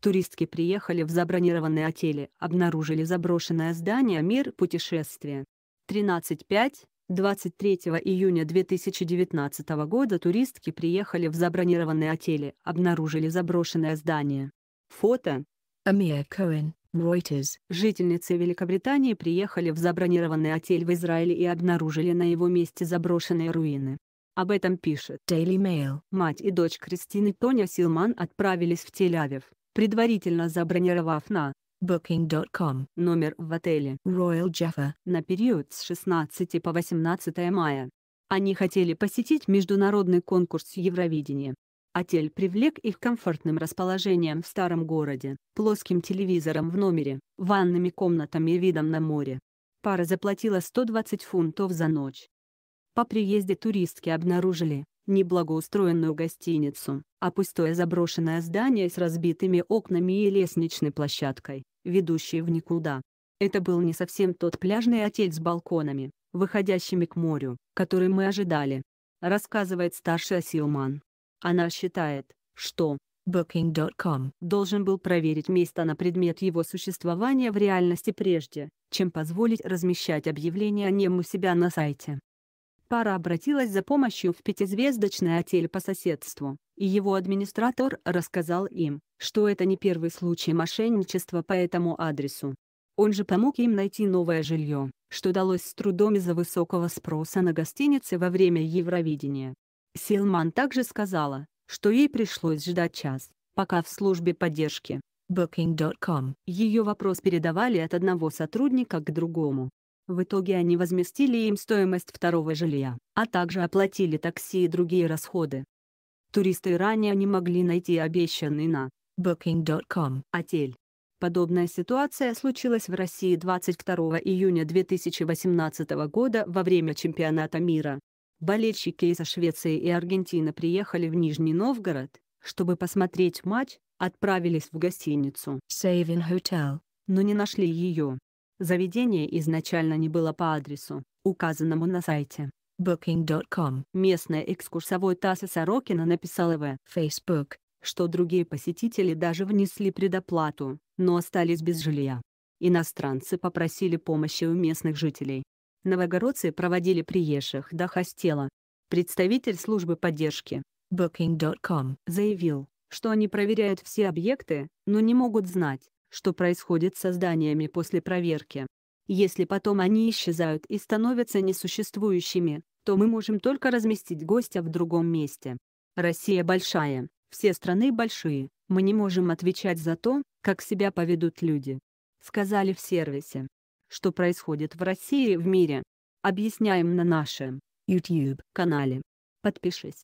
Туристки приехали в забронированные отели, обнаружили заброшенное здание «Мир путешествия». 13.5. 23 июня 2019 года туристки приехали в забронированные отели, обнаружили заброшенное здание. Фото. Амия Коэн, Reuters. Жительницы Великобритании приехали в забронированный отель в Израиле и обнаружили на его месте заброшенные руины. Об этом пишет Daily Mail. Мать и дочь Кристины Тоня Силман отправились в Тель-Авив предварительно забронировав на Booking.com номер в отеле Royal Jaffa на период с 16 по 18 мая. Они хотели посетить международный конкурс Евровидения. Отель привлек их комфортным расположением в старом городе, плоским телевизором в номере, ванными комнатами и видом на море. Пара заплатила 120 фунтов за ночь. По приезде туристки обнаружили, не благоустроенную гостиницу, а пустое заброшенное здание с разбитыми окнами и лестничной площадкой, ведущей в никуда. Это был не совсем тот пляжный отель с балконами, выходящими к морю, который мы ожидали. Рассказывает старший Асилман. Она считает, что Booking.com должен был проверить место на предмет его существования в реальности прежде, чем позволить размещать объявление о нем у себя на сайте. Пара обратилась за помощью в пятизвездочный отель по соседству, и его администратор рассказал им, что это не первый случай мошенничества по этому адресу. Он же помог им найти новое жилье, что далось с трудом из-за высокого спроса на гостиницы во время Евровидения. Силман также сказала, что ей пришлось ждать час, пока в службе поддержки Booking.com ее вопрос передавали от одного сотрудника к другому. В итоге они возместили им стоимость второго жилья, а также оплатили такси и другие расходы. Туристы ранее не могли найти обещанный на booking.com отель. Подобная ситуация случилась в России 22 июня 2018 года во время чемпионата мира. Болельщики из Швеции и Аргентины приехали в Нижний Новгород, чтобы посмотреть матч, отправились в гостиницу Saving Hotel, но не нашли ее. Заведение изначально не было по адресу, указанному на сайте booking.com. Местная экскурсовой Тася Сорокина написала в Facebook, что другие посетители даже внесли предоплату, но остались без жилья. Иностранцы попросили помощи у местных жителей. Новогородцы проводили приезжих до хостела. Представитель службы поддержки Booking.com заявил, что они проверяют все объекты, но не могут знать, что происходит с созданиями после проверки. Если потом они исчезают и становятся несуществующими, то мы можем только разместить гостя в другом месте. Россия большая, все страны большие, мы не можем отвечать за то, как себя поведут люди. Сказали в сервисе. Что происходит в России и в мире? Объясняем на нашем YouTube-канале. Подпишись.